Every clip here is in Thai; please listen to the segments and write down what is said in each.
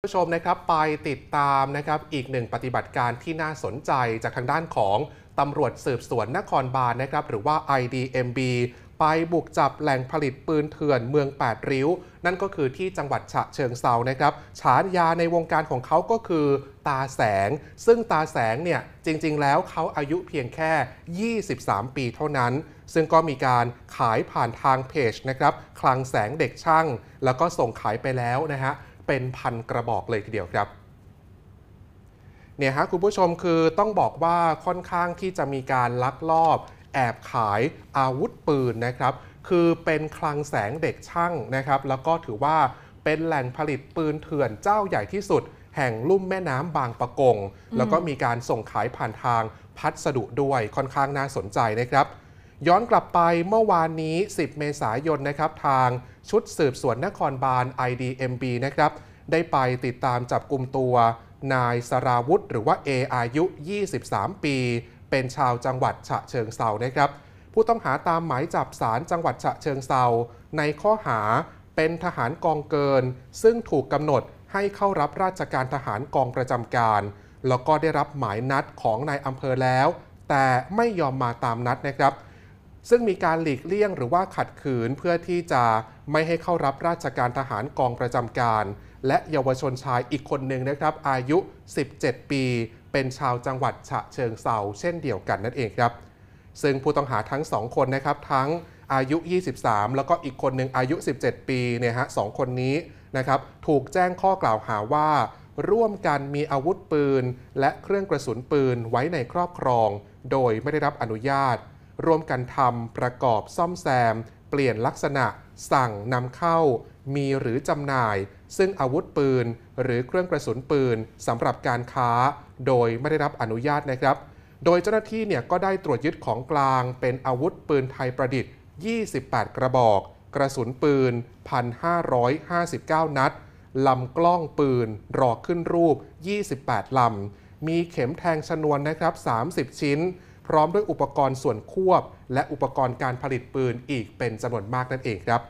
ผู้ชมนะครับไปติดตามนะครับอีกหนึ่งปฏิบัติการที่น่าสนใจจากทางด้านของตำรวจสืบสวนนครบาลนะครับ หรือว่า IDMB ไปบุกจับแหล่งผลิตปืนเถื่อนเมือง 8 ริ้ว นั่นก็คือที่จังหวัดฉะเชิงเซานะครับฉายาในวงการของเขาก็คือตาแสง ซึ่งตาแสงเนี่ยจริงๆ แล้วเขาอายุเพียงแค่ 23 ปีเท่านั้น ซึ่งก็มีการขายผ่านทางเพจนะครับ คลังแสงเด็กช่าง แล้วก็ส่งขายไปแล้วนะฮะเป็นพันกระบอกเลยทีเดียวครับ เนี่ยฮะคุณผู้ชมคือต้องบอกว่าค่อนข้างที่จะมีการลักลอบ แอบขายอาวุธปืนนะครับ คือเป็นคลังแสงเด็กช่างนะครับ แล้วก็ถือว่าเป็นแหล่งผลิตปืนเถื่อนเจ้าใหญ่ที่สุด แห่งลุ่มแม่น้ำบางปะกงแล้วก็มีการส่งขายผ่านทางพัสดุด้วยค่อนข้างน่าสนใจนะครับย้อนกลับไปเมื่อวานนี้ 10 เมษายนนะครับทางชุดสืบสวนนครบาล IDMB นะครับ ได้ไปติดตามจับกลุ่มตัว นายสราวุธหรือว่า A อายุ 23 ปี เป็นชาวจังหวัดฉะเชิงเซานะครับ ผู้ต้องหาตามหมายจับสารจังหวัดฉะเชิงเซาในข้อหาเป็นทหารกองเกิน ซึ่งถูกกำหนดให้เข้ารับราชการทหารกองประจำการ แล้วก็ได้รับหมายนัดของนายอำเภอแล้ว แต่ไม่ยอมมาตามนัดนะครับซึ่งมีการหลีกเลี่ยงหรือว่าขัดขืนเพื่อที่จะไม่ให้เข้ารับราชการทหารกองประจำการ และเยาวชนชายอีกคนหนึ่งนะครับ อายุ 17 ปี เป็นชาวจังหวัดฉะเชิงเซาเช่นเดียวกันนั่นเองครับ ซึ่งผู้ต้องหาทั้ง2คนนะครับ ทั้งอายุ 23 แล้วก็อีกคนหนึ่งอายุ 17 ปีเนี่ยฮะสคนนี้นะครับถูกแจ้งข้อกล่าวหาว่า ร่วมกันมีอาวุธปืนและเครื่องกระสุนปืนไว้ในครอบครอง โดยไม่ได้รับอนุญาตร่วมกันทำประกอบซ่อมแซม เปลี่ยนลักษณะสั่งนำเข้ามีหรือจำหน่าย ซึ่งอาวุธปืนหรือเครื่องกระสุนปืนสำหรับการค้า โดยไม่ได้รับอนุญาตนะครับ โดยเจ้าหน้าที่เนี่ย ก็ได้ตรวจยึดของกลางเป็นอาวุธปืนไทยประดิษฐ์ 28 กระบอก กระสุนปืน 1,559 นัดลำกล้องปืนรอขึ้นรูป 28ลำมีเข็มแทงชนวนนะครับ 30 ชิ้นพร้อมด้วยอุปกรณ์ส่วนควบ และอุปกรณ์การผลิตปืนอีกเป็นจำนวนมากนั่นเองครับ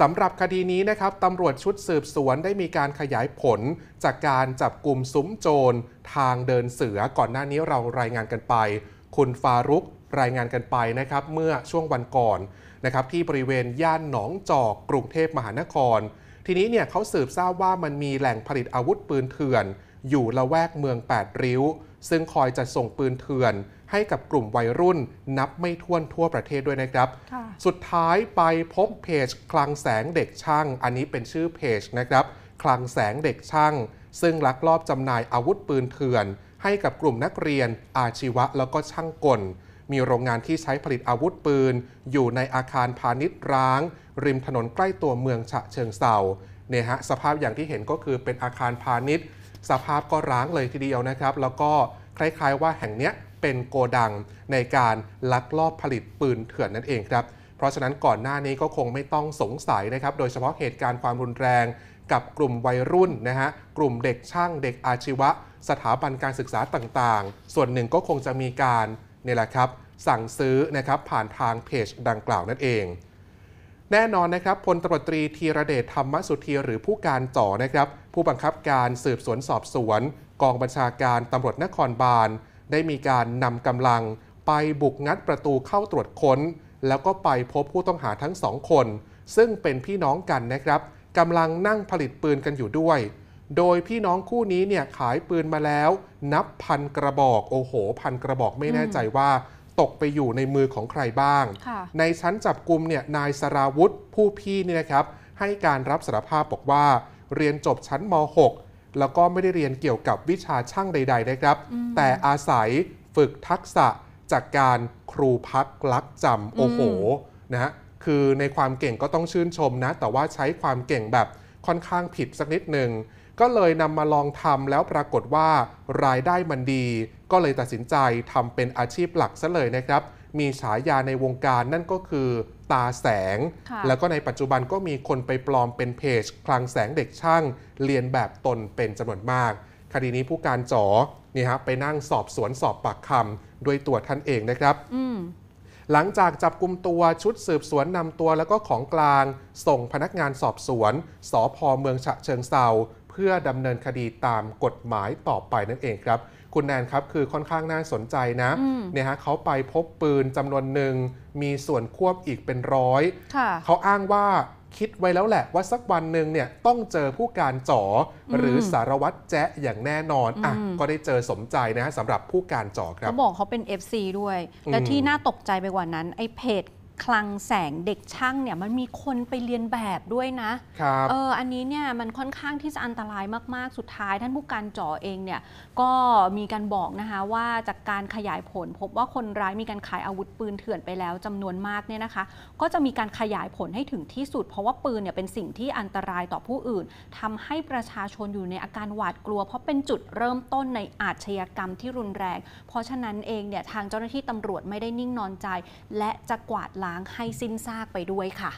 สำหรับคดีนี้นะครับตำรวจชุดสืบสวนได้มีการขยายผลจากการจับกลุ่มซุ้มโจรทางเดินเสือก่อนหน้านี้เรารายงานกันไป คุณฟารุกรายงานกันไปนะครับเมื่อช่วงวันก่อนนะครับที่บริเวณย่านหนองจอกกรุงเทพมหานคร ทีนี้เนี่ยเขาสืบทราบว่ามันมีแหล่งผลิตอาวุธปืนเถื่อน อยู่ละแวกเมือง8ริ้วซึ่งคอยจัดส่งปืนเถื่อนให้กับกลุ่มวัยรุ่นนับไม่ถ้วนทั่วประเทศด้วยนะครับ สุดท้ายไปพบเพจคลังแสงเด็กช่าง อันนี้เป็นชื่อเพจนะครับ คลังแสงเด็กช่าง ซึ่งลักลอบจำหน่ายอาวุธปืนเถื่อน ให้กับกลุ่มนักเรียนอาชีวะแล้วก็ช่างกล มีโรงงานที่ใช้ผลิตอาวุธปืน อยู่ในอาคารพาณิชย์ร้าง ริมถนนใกล้ตัวเมืองฉะเชิงเซาเนี่ยฮะสภาพอย่างที่เห็นก็คือเป็นอาคารพาณิชย์ สภาพก็ร้างเลยทีเดียวนะครับ แล้วก็คล้ายๆว่าแห่งเนี้ยเป็นโกดังในการลักลอบผลิตปืนเถื่อนนั่นเองครับเพราะฉะนั้นก่อนหน้านี้ก็คงไม่ต้องสงสัยนะครับโดยเฉพาะเหตุการณ์ความรุนแรง กับกลุ่มวัยรุ่นนะฮะกลุ่มเด็กช่างเด็กอาชีวะ สถาบันการศึกษาต่างๆ ส่วนหนึ่งก็คงจะมีการเนี่ยแหละครับสั่งซื้อนะครับผ่านทางเพจดังกล่าวนั่นเองแน่นอนนะครับพลตรตรีธีระเดชธรรมสุธีหรือผู้การต่อนะครับผู้บังคับการสืบสวนสอบสวน กองบัญชาการตำรวจนครบาลได้มีการนำกำลังไปบุกงัดประตูเข้าตรวจค้น แล้วก็ไปพบผู้ต้องหาทั้งสองคน ซึ่งเป็นพี่น้องกันนะครับกำลังนั่งผลิตปืนกันอยู่ด้วย โดยพี่น้องคู่นี้เนี่ยขายปืนมาแล้ว นับพันกระบอก โอ้โหพันกระบอกไม่แน่ใจว่าตกไปอยู่ในมือของใครบ้าง ในชั้นจับกลุ่มเนี่ยนายสราวุธผู้พี่นี่นะครับให้การรับสารภาพบอกว่า เรียนจบชั้นม .6 แล้วก็ไม่ได้เรียนเกี่ยวกับวิชาช่างใด ๆ นะครับ แต่อาศัยฝึกทักษะ จากการครูพักลักจำโอ้โหนะฮะคือในความเก่งก็ต้องชื่นชมนะ แต่ว่าใช้ความเก่งแบบค่อนข้างผิดสักนิดหนึ่งก็เลยนำมาลองทำแล้วปรากฏว่ารายได้มันดีก็เลยตัดสินใจทำเป็นอาชีพหลักซะเลยนะครับ มีฉายาในวงการนั่นก็คือ ตาแสง แล้วก็ในปัจจุบันก็มีคนไปปลอมเป็นเพจ คลังแสงเด็กช่าง เรียนแบบตนเป็นจำนวนมาก คดีนี้ผู้การจอนี่ฮะ ไปนั่งสอบสวนสอบปากคำด้วยตัวท่านเองนะครับ หลังจากจับกลุ่มตัวชุดสืบสวนนำตัว แล้วก็ของกลางส่งพนักงานสอบสวนสอพอเมืองฉะเชิงเซาเพื่อดำเนินคดีตามกฎหมายต่อไปนั่นเองครับคุณแนนครับคือค่อนข้างน่าสนใจนะเนี่ยฮะเขาไปพบปืนจำนวนหนึ่งมีส่วนควบอีกเป็นร้อย เขาอ้างว่าคิดไว้แล้วแหละ ว่าสักวันหนึ่งเนี่ยต้องเจอผู้การจ่อหรือสารวัตรแจ๊อย่างแน่นอนอ่ะก็ได้เจอสมใจนะสำหรับผู้การจ่อครับเขาบอกเขาเป็น FC ด้วยและที่น่าตกใจไปกว่านั้น ไอ้เพจคลังแสงเด็กช่างเนี่ยมันมีคนไปเรียนแบบด้วยนะ ครับเอออันนี้เนี่ยมันค่อนข้างที่จะอันตรายมากๆสุดท้ายท่านผู้การจ่อเองเนี่ยก็มีการบอกนะคะว่าจากการขยายผลพบว่าคนร้ายมีการขายอาวุธปืนเถื่อนไปแล้ว จำนวนมากเนี่ยนะคะ ก็จะมีการขยายผลให้ถึงที่สุด เพราะว่าปืนเนี่ยเป็นสิ่งที่อันตรายต่อผู้อื่น ทำให้ประชาชนอยู่ในอาการหวาดกลัวเพราะเป็นจุดเริ่มต้นในอาชญากรรมที่รุนแรงเพราะฉะนั้นเองเนี่ยทางเจ้าหน้าที่ตำรวจไม่ได้นิ่งนอนใจ และจะกวาดล้างให้สิ้นซากไปด้วยค่ะ